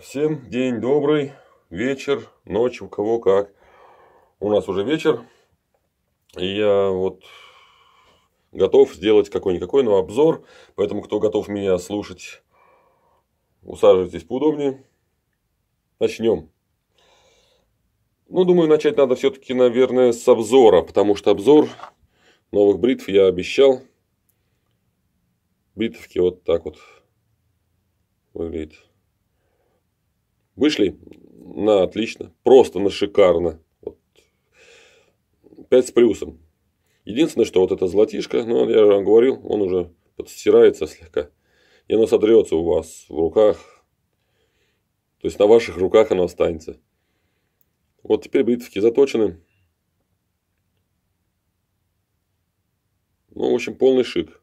Всем день добрый, вечер, ночь, у кого как. У нас уже вечер, и я вот готов сделать какой-никакой, но обзор. Поэтому, кто готов меня слушать, усаживайтесь поудобнее. Начнем. Ну, думаю, начать надо все-таки, наверное, с обзора, потому что обзор новых бритв я обещал. Бритовки вот так вот выглядят. Вышли на отлично, просто на шикарно. Вот. 5 с плюсом. Единственное, что вот это золотишко, ну, я вам говорил, он уже подстирается слегка. И оно сотрется у вас в руках. То есть на ваших руках оно останется. Вот теперь бритвки заточены. Ну, в общем, полный шик.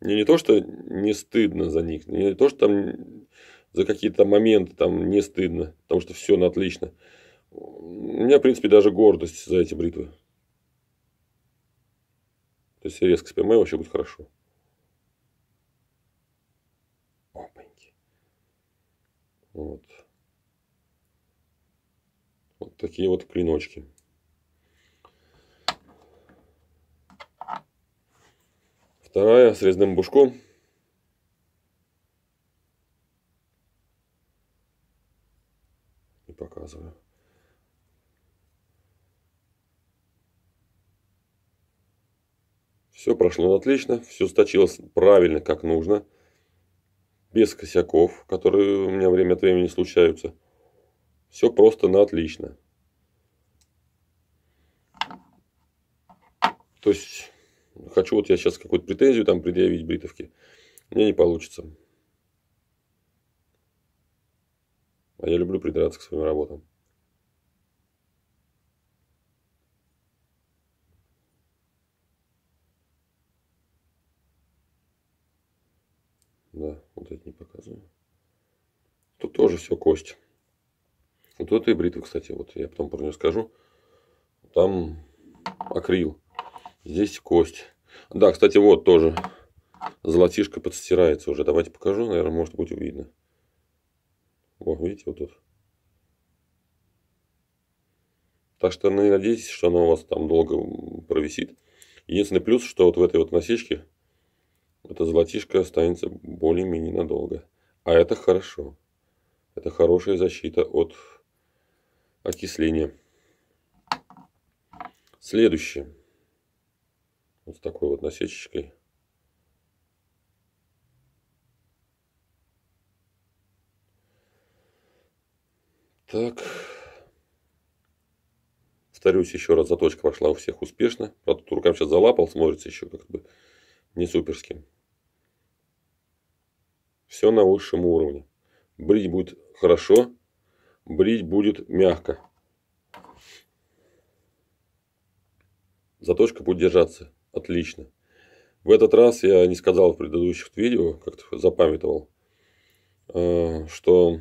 Не не то, что не стыдно за них, не то, что там за какие-то моменты там не стыдно, потому что все на отлично. У меня, в принципе, даже гордость за эти бритвы. То есть резко спрямаю, вообще будет хорошо. Опаньки. Вот. Вот такие вот клиночки. Вторая с резным бушком. показываю. Все прошло отлично, все сточилось правильно, как нужно. Без косяков, которые у меня время от времени случаются. Все просто на отлично. То есть, хочу вот я сейчас какую-то претензию там предъявить бритовке. Мне не получится. А я люблю придраться к своим работам. Да, вот это не показываю. Тут тоже все кость. Вот это и бритва, кстати, вот я потом про нее скажу. Там акрил. Здесь кость. Да, кстати, вот тоже золотишко подстирается уже. Давайте покажу, наверное, может быть видно. Вот видите, вот тут. Так что не ну надейтесь, что оно у вас там долго провисит. Единственный плюс, что вот в этой вот насечке эта золотишка останется более-менее надолго. А это хорошо. Это хорошая защита от окисления. Следующее. Вот с такой вот насечечкой. Так. Повторюсь еще раз, заточка прошла у всех успешно. Правда, тут руками сейчас залапал, смотрится еще как бы не суперским. Все на высшем уровне. Брить будет хорошо, брить будет мягко. Заточка будет держаться отлично. В этот раз я не сказал в предыдущих видео, как-то запамятовал, э, что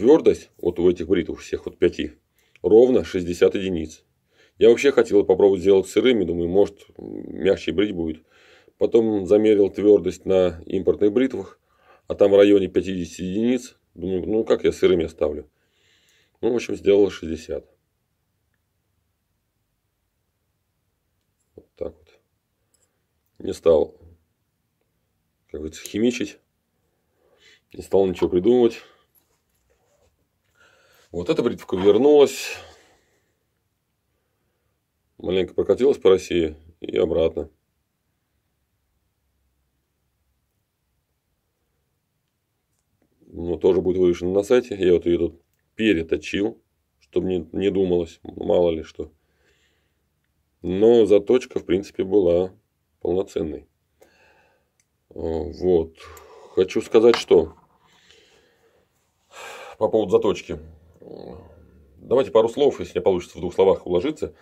Твердость вот у этих бритв, всех вот пяти, ровно 60 единиц. Я вообще хотел попробовать сделать сырыми, думаю, может мягче брить будет. Потом замерил твердость на импортных бритвах, а там в районе 50 единиц. Думаю, ну как я сырыми оставлю. Ну, в общем, сделал 60. Вот так вот. Не стал, как говорится, химичить. Не стал ничего придумывать. Вот эта бритвка вернулась. Маленько прокатилась по России и обратно. Но тоже будет вывешено на сайте. Я вот ее тут переточил, чтобы не, не думалось, мало ли что. Но заточка, в принципе, была полноценной. Э, вот. Хочу сказать, что по поводу заточки. Давайте пару слов, если получится в двух словах уложиться.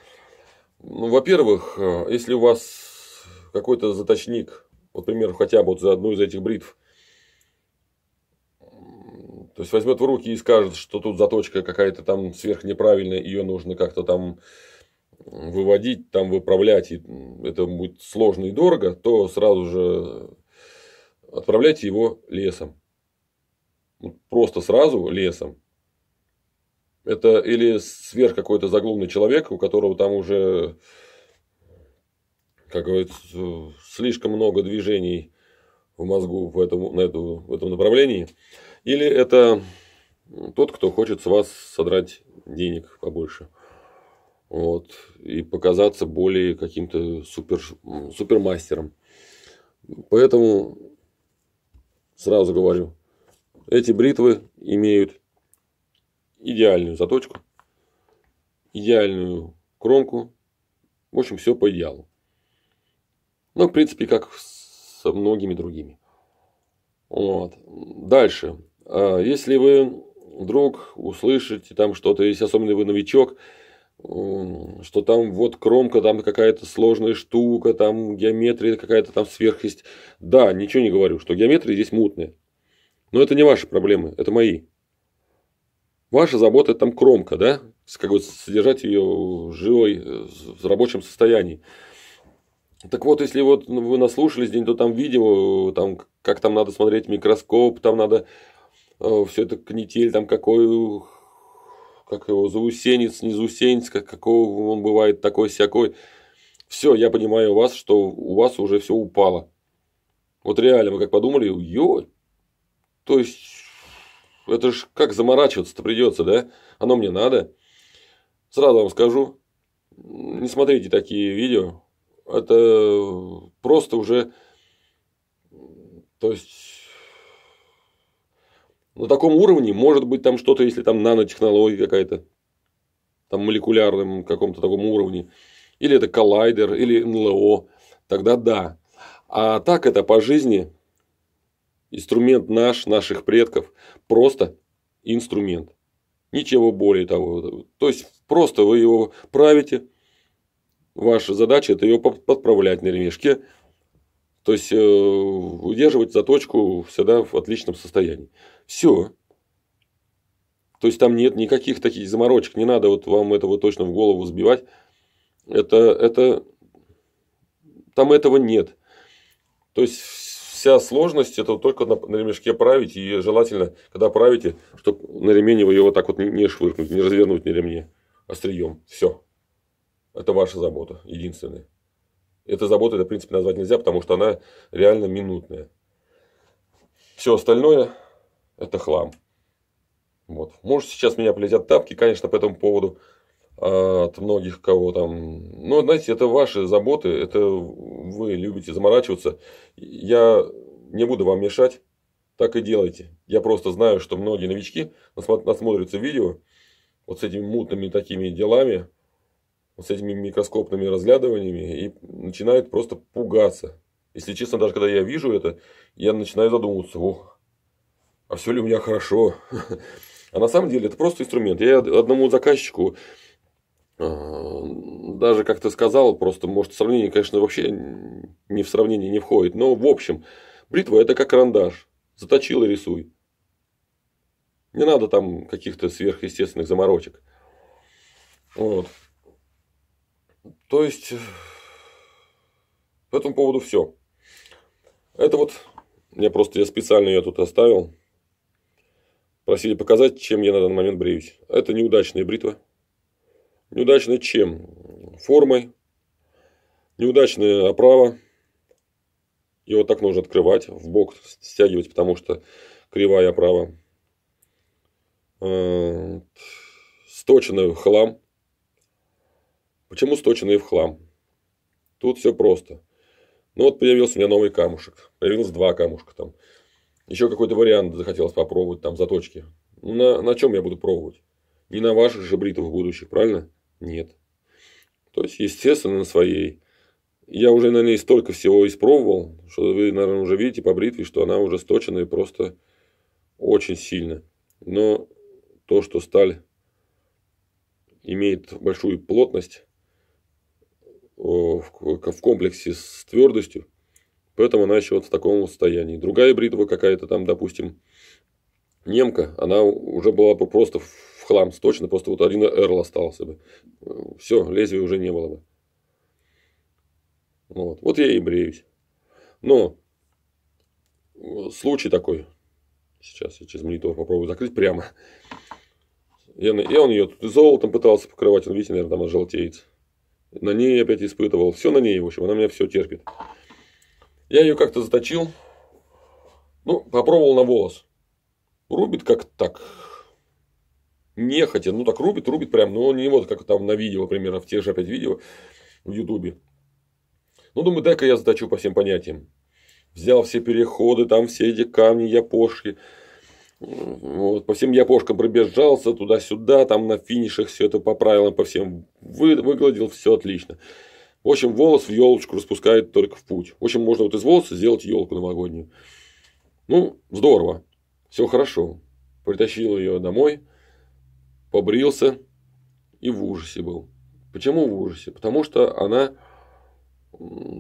Ну, во-первых, э, если у вас какой-то заточник, вот, например, хотя бы вот за одну из этих бритв, то есть возьмет в руки и скажет, что тут заточка какая-то там сверхнеправильная, ее нужно как-то там выводить, там выправлять, и это будет сложно и дорого, то сразу же отправляйте его лесом. Просто сразу лесом. Это или сверх какой-то заглумный человек, у которого там уже, как говорится, слишком много движений в мозгу в этом, на эту, в этом направлении. Или это тот, кто хочет с вас содрать денег побольше. Вот, и показаться более каким-то супер, супермастером. Поэтому сразу говорю, эти бритвы имеют идеальную заточку, идеальную кромку. В общем, все по идеалу. Ну, в принципе, как со многими другими. Вот. Дальше. А, если вы вдруг услышите там что-то, если особенно вы новичок, что там вот кромка, там какая-то сложная штука, там геометрия какая-то там сверх Да, ничего не говорю, что геометрия здесь мутная. Но это не ваши проблемы, это мои. Ваша забота – это там кромка, да? Как бы содержать ее живой, э, в рабочем состоянии. Так вот, если вот ну, вы наслушались день, то там видео, там, как там надо смотреть микроскоп, там надо э, все это канитель, там какой, как его, заусенец, не заусенец, как, какого он бывает такой всякой. Все, я понимаю вас, что у вас уже все упало. Вот реально, мы как подумали, ё, то есть это ж как заморачиваться-то придется, да? Оно мне надо. Сразу вам скажу, не смотрите такие видео. Это просто уже, то есть, на таком уровне может быть там что-то, если там нанотехнология какая-то, там молекулярном каком-то таком уровне, или это коллайдер, или НЛО, тогда да. А так это по жизни Инструмент наш, наших предков, просто инструмент. Ничего более того. То есть просто вы его правите. Ваша задача это его подправлять на ремешке. То есть э, удерживать заточку всегда в отличном состоянии. Все. То есть там нет никаких таких заморочек. Не надо вот вам этого точно в голову сбивать. Это, это, там этого нет. То есть вся сложность это только на, на ремешке править, и желательно, когда правите, чтобы на ремень его, его так вот не, не швыркнуть, не развернуть на ремне острием. Все. Это ваша забота, единственная. Эта забота, это, в принципе, назвать нельзя, потому что она реально минутная. Все остальное – это хлам. Вот. Может, сейчас меня полетят тапки, конечно, по этому поводу от многих кого там. ну знаете, это ваши заботы, это вы любите заморачиваться. Я не буду вам мешать, так и делайте. Я просто знаю, что многие новички насмотрятся видео вот с этими мутными такими делами, вот с этими микроскопными разглядываниями и начинают просто пугаться. Если честно, даже когда я вижу это, я начинаю задумываться, ох, а все ли у меня хорошо? А на самом деле это просто инструмент. Я одному заказчику а, даже, как ты сказал, просто, может, сравнение, конечно, вообще не в сравнение не входит. Но, в общем, бритва – это как карандаш. Заточил и рисуй. Не надо там каких-то сверхъестественных заморочек. Вот. То есть, э, по этому поводу все. Это вот, я просто я специально ее тут оставил. Просили показать, чем я на данный момент бреюсь. Это неудачная бритва, Неудачно чем? Формой, неудачная оправа. И вот так нужно открывать, в бок стягивать, потому что кривая оправа. Э, Сточенная в хлам. Почему сточенные в хлам? Тут все просто. Ну вот появился у меня новый камушек. Появилось два камушка там. Еще какой-то вариант захотелось попробовать, там заточки. На, на чем я буду пробовать? Не на ваших же бритвах будущих, правильно? Нет. То есть, естественно, на своей. Я уже на ней столько всего испробовал, что вы, наверное, уже видите по бритве, что она уже сточена и просто очень сильно. Но то, что сталь имеет большую плотность в комплексе с твердостью, поэтому она еще вот в таком состоянии. Другая бритва какая-то там, допустим, немка, она уже была бы просто хлам точно, просто вот один эрл остался бы. Все, лезвия уже не было бы. Ну вот, вот я и бреюсь. Но случай такой. Сейчас я через монитор попробую закрыть прямо. Я, я он ее тут и золотом пытался покрывать, он, видите, наверное, там она желтеет. На ней опять испытывал. Все на ней, в общем, она меня все терпит. Я ее как-то заточил. Ну, попробовал на волос. Рубит как так, нехотя, ну так рубит, рубит прям, но он не вот как там на видео, примерно, в тех же опять видео в Ютубе. Ну, думаю, дай-ка я заточу по всем понятиям. Взял все переходы, там все эти камни, япошки. Вот, по всем япошкам пробежался туда-сюда, там на финишах все это по правилам, по всем вы, выгладил, все отлично. В общем, волос в елочку распускает только в путь. В общем, можно вот из волоса сделать елку новогоднюю. Ну, здорово, все хорошо. Притащил ее домой, побрился и в ужасе был. Почему в ужасе? Потому что она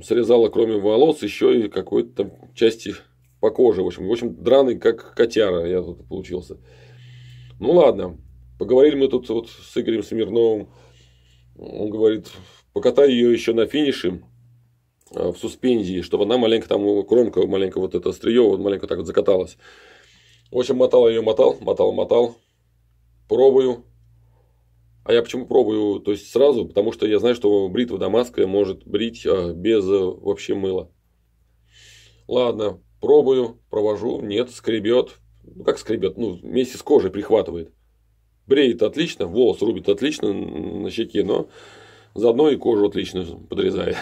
срезала, кроме волос, еще и какой-то там части по коже. В общем, в общем, драный, как котяра я тут получился. Ну ладно, поговорили мы тут вот с Игорем Смирновым. Он говорит, покатай ее еще на финише а, в суспензии, чтобы она маленько там кромка, маленько вот это острие, вот маленько так вот закаталась. В общем, мотал ее, мотал, мотал, мотал пробую. А я почему пробую, то есть сразу, потому что я знаю, что бритва дамасская может брить а, без э, вообще мыла. Ладно, пробую, провожу, нет, скребет. Ну как скребет, ну вместе с кожей прихватывает. Бреет отлично, волос рубит отлично на щеке, но заодно и кожу отлично подрезает.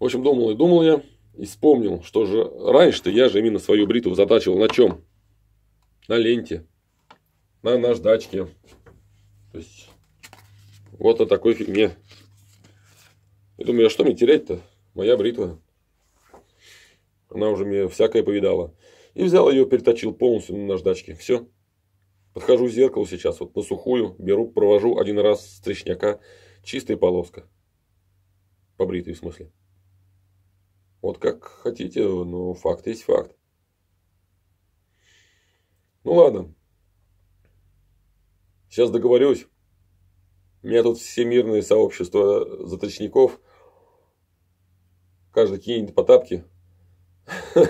В общем, думал и думал я, и вспомнил, что же раньше-то я же именно свою бритву затачивал на чем? На ленте на наждачке. То есть, вот на такой фигне. Я думаю, а что мне терять-то? Моя бритва. Она уже мне всякое повидала. И взял ее, переточил полностью на наждачке. Все. Подхожу к зеркалу сейчас, вот на сухую, беру, провожу один раз стричняка. Чистая полоска. Побритый в смысле. Вот как хотите, но факт есть факт. Ну ладно, Сейчас договорюсь. Меня тут всемирное сообщество заточников. Каждый кинет по тапке.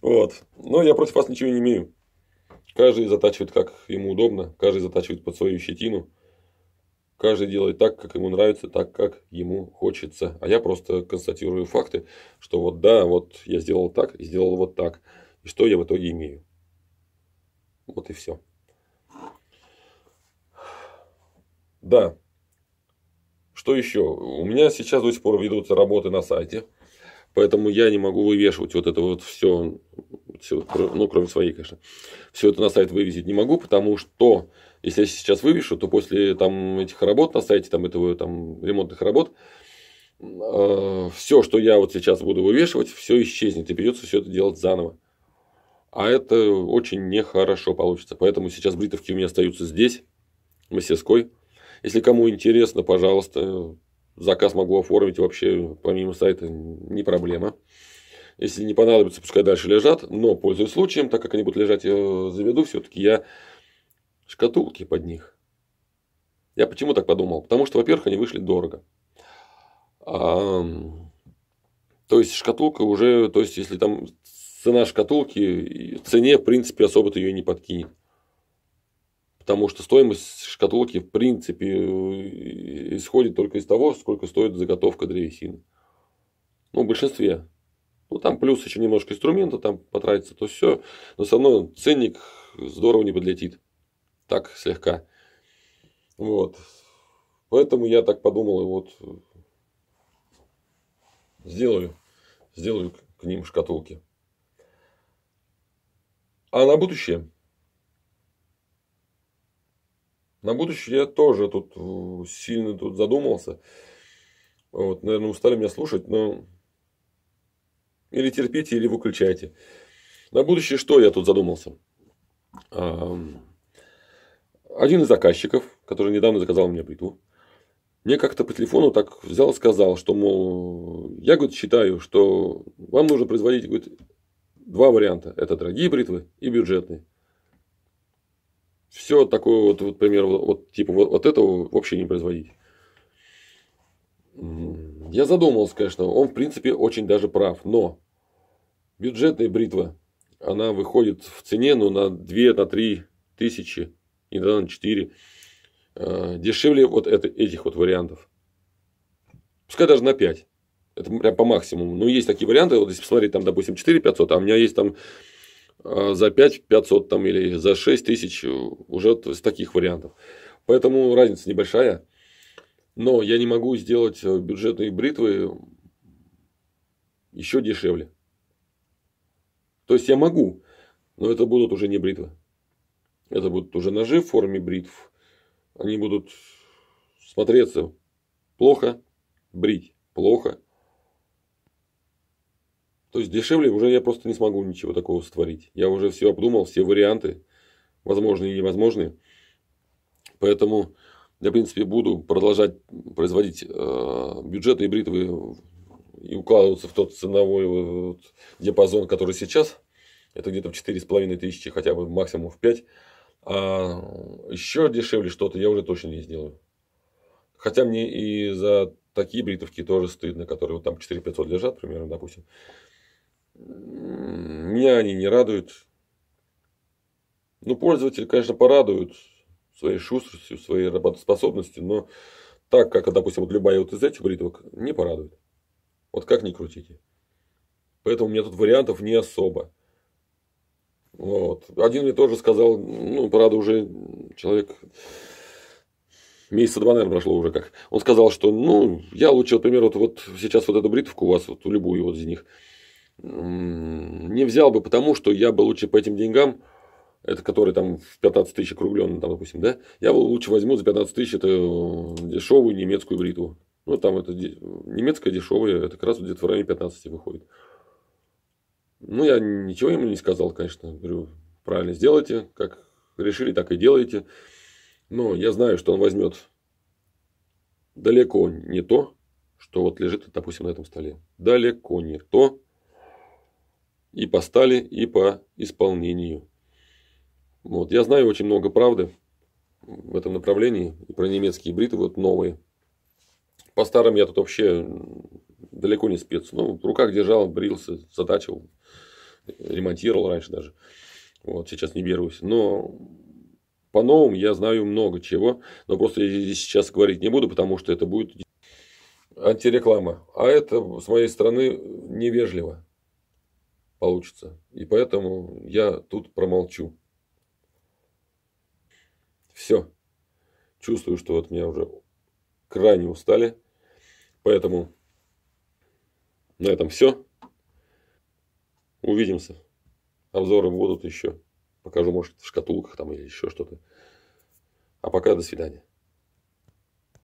Вот. Но я против вас ничего не имею. Каждый затачивает, как ему удобно. Каждый затачивает под свою щетину. Каждый делает так, как ему нравится, так, как ему хочется. А я просто констатирую факты, что вот да, вот я сделал так и сделал вот так. И что я в итоге имею. Вот и все. Да. Что еще? У меня сейчас до сих пор ведутся работы на сайте. Поэтому я не могу вывешивать вот это вот все, все ну, кроме своей, конечно. Все это на сайт вывесить не могу, потому что, если я сейчас вывешу, то после там, этих работ на сайте, там, этого, там, ремонтных работ, э, все, что я вот сейчас буду вывешивать, все исчезнет, и придется все это делать заново. А это очень нехорошо получится. Поэтому сейчас бритовки у меня остаются здесь, в мастерской. Если кому интересно, пожалуйста, заказ могу оформить вообще помимо сайта, не проблема. Если не понадобится, пускай дальше лежат, но пользуясь случаем, так как они будут лежать, я заведу все-таки я шкатулки под них. Я почему так подумал? Потому что, во-первых, они вышли дорого. А, то есть шкатулка уже, то есть если там цена шкатулки, цене, в принципе, особо-то ее не подкинет. Потому что стоимость шкатулки, в принципе, э, исходит только из того, сколько стоит заготовка древесины. Ну, в большинстве. Ну, там плюс еще немножко инструмента, там потратится то все. Но все равно ценник здорово не подлетит. Так, слегка. Вот. Поэтому я так подумал, и вот э, сделаю, сделаю к ним шкатулки. А на будущее на будущее я тоже тут э, сильно тут задумался. Вот, наверное, устали меня слушать, но или терпите, или выключайте. На будущее что я тут задумался? Один из заказчиков, который недавно заказал мне бритву, мне как-то по телефону так взял и сказал, что, мол, я, говорит, считаю, что вам нужно производить, говорит, два варианта. Это дорогие бритвы и бюджетные. Все такое вот, вот пример, вот типа вот, вот этого вообще не производить. Я задумался, конечно, он в принципе очень даже прав, но бюджетная бритва, она выходит в цене ну, на 2, на 3 тысячи, иногда на 4, э, дешевле вот это, этих вот вариантов. Пускай даже на 5. Это прям по максимуму. Но ну, есть такие варианты, вот если посмотреть, там, допустим, 4 500, а у меня есть там Э, за 5 500 там, или за 6 тысяч э, уже с таких вариантов. Поэтому разница небольшая. Но я не могу сделать э, бюджетные бритвы еще дешевле. То есть я могу, но это будут уже не бритвы. Это будут уже ножи в форме бритв. Они будут смотреться плохо, брить плохо, то есть дешевле уже я просто не смогу ничего такого сотворить. Я уже все обдумал, все варианты, возможные и невозможные. Поэтому я, в принципе, буду продолжать производить э, бюджеты бритвы и укладываться в тот ценовой э, вот, диапазон, который сейчас. Это где-то в половиной тысячи, хотя бы максимум в 5. А еще дешевле что-то я уже точно не сделаю. Хотя мне и за такие бритовки тоже стыдно, которые вот там 4500 лежат примерно, допустим. Меня они не радуют. Ну, пользователи, конечно, порадуют своей шустростью, своей работоспособностью, но так, как, допустим, вот любая вот из этих бритвок, не порадует. Вот как ни крутите. Поэтому у меня тут вариантов не особо. Вот. Один мне тоже сказал, ну, правда, уже человек месяца два, наверное, прошло уже как. Он сказал, что, ну, я лучше, вот, например, вот, вот сейчас вот эту бритвку у вас, вот любую вот из них, не взял бы, потому что я бы лучше по этим деньгам, это которые там в 15 тысяч округленно, там, допустим, да, я бы лучше возьму за 15 тысяч это э, дешевую немецкую бритву. Ну, там это немецкая дешевая, это как раз где-то в районе 15 выходит. Ну, я ничего ему не сказал, конечно. Говорю, правильно сделайте, как решили, так и делайте. Но я знаю, что он возьмет далеко не то, что вот лежит, допустим, на этом столе. Далеко не то, и по стали, и по исполнению. Вот. Я знаю очень много правды в этом направлении, и про немецкие бритвы вот новые. По старым я тут вообще далеко не спец. Ну, в руках держал, брился, затачивал, ремонтировал раньше даже. Вот, сейчас не берусь. Но по новым я знаю много чего, но просто я здесь сейчас говорить не буду, потому что это будет антиреклама. А это с моей стороны невежливо получится. И поэтому я тут промолчу. Все. Чувствую, что вот меня уже крайне устали. Поэтому на этом все. Увидимся. Обзоры будут еще. Покажу, может, в шкатулках там или еще что-то. А пока до свидания.